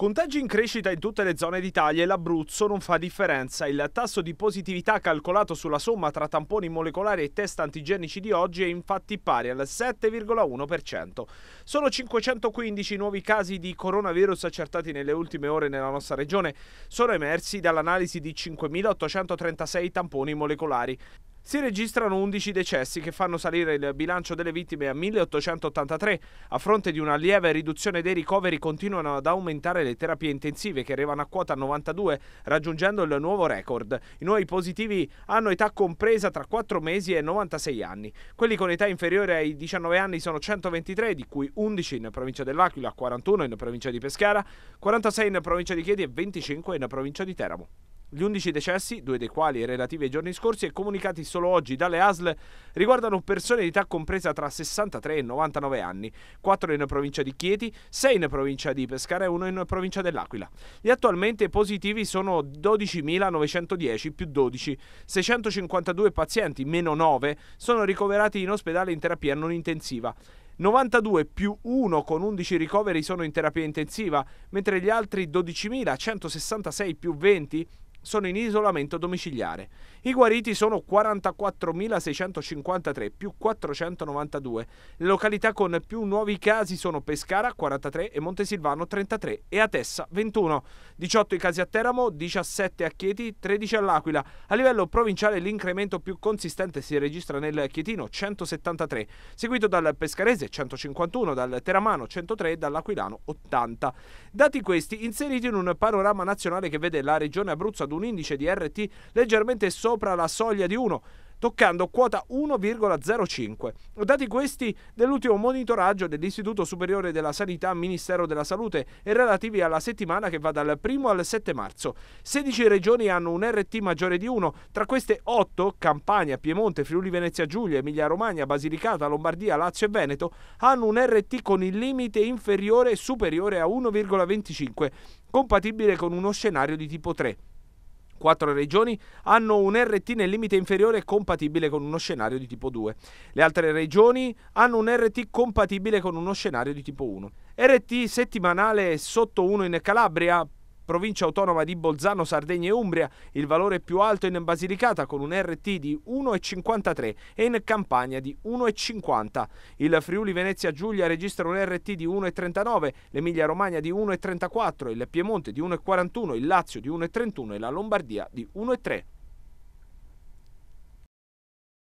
Contagi in crescita in tutte le zone d'Italia e l'Abruzzo non fa differenza. Il tasso di positività calcolato sulla somma tra tamponi molecolari e test antigenici di oggi è infatti pari al 7,1%. Sono 515 nuovi casi di coronavirus accertati nelle ultime ore nella nostra regione. Sono emersi dall'analisi di 5.836 tamponi molecolari si registrano 11 decessi che fanno salire il bilancio delle vittime a 1883. A fronte di una lieve riduzione dei ricoveri continuano ad aumentare le terapie intensive che arrivano a quota 92 raggiungendo il nuovo record. I nuovi positivi hanno età compresa tra 4 mesi e 96 anni. Quelli con età inferiore ai 19 anni sono 123 di cui 11 in provincia dell'Aquila, 41 in provincia di Pescara, 46 in provincia di Chiedi e 25 in provincia di Teramo. Gli 11 decessi, due dei quali relativi ai giorni scorsi e comunicati solo oggi dalle ASL, riguardano persone di età compresa tra 63 e 99 anni, 4 in provincia di Chieti, 6 in provincia di Pescara e 1 in provincia dell'Aquila. Gli attualmente positivi sono 12.910 più 12, 652 pazienti meno 9 sono ricoverati in ospedale in terapia non intensiva. 92 più 1 con 11 ricoveri sono in terapia intensiva, mentre gli altri 12.166 più 20 sono in isolamento domiciliare. I guariti sono 44.653 più 492. Le località con più nuovi casi sono Pescara 43 e Montesilvano 33 e Atessa 21. 18 i casi a Teramo, 17 a Chieti, 13 all'Aquila. A livello provinciale l'incremento più consistente si registra nel Chietino 173, seguito dal Pescarese 151, dal Teramano 103 e dall'Aquilano 80. Dati questi inseriti in un panorama nazionale che vede la regione Abruzzo ad un indice di RT leggermente sopra sopra la soglia di 1, toccando quota 1,05. Dati questi dell'ultimo monitoraggio dell'Istituto Superiore della Sanità Ministero della Salute e relativi alla settimana che va dal 1 al 7 marzo. 16 regioni hanno un RT maggiore di 1, tra queste 8 Campania, Piemonte, Friuli Venezia Giulia, Emilia Romagna, Basilicata, Lombardia, Lazio e Veneto hanno un RT con il limite inferiore e superiore a 1,25, compatibile con uno scenario di tipo 3. Quattro regioni hanno un RT nel limite inferiore compatibile con uno scenario di tipo 2. Le altre regioni hanno un RT compatibile con uno scenario di tipo 1. RT settimanale sotto 1 in Calabria, provincia autonoma di Bolzano, Sardegna e Umbria, il valore più alto in Basilicata con un RT di 1,53 e in Campania di 1,50. Il Friuli Venezia Giulia registra un RT di 1,39, l'Emilia Romagna di 1,34, il Piemonte di 1,41, il Lazio di 1,31 e la Lombardia di 1,3.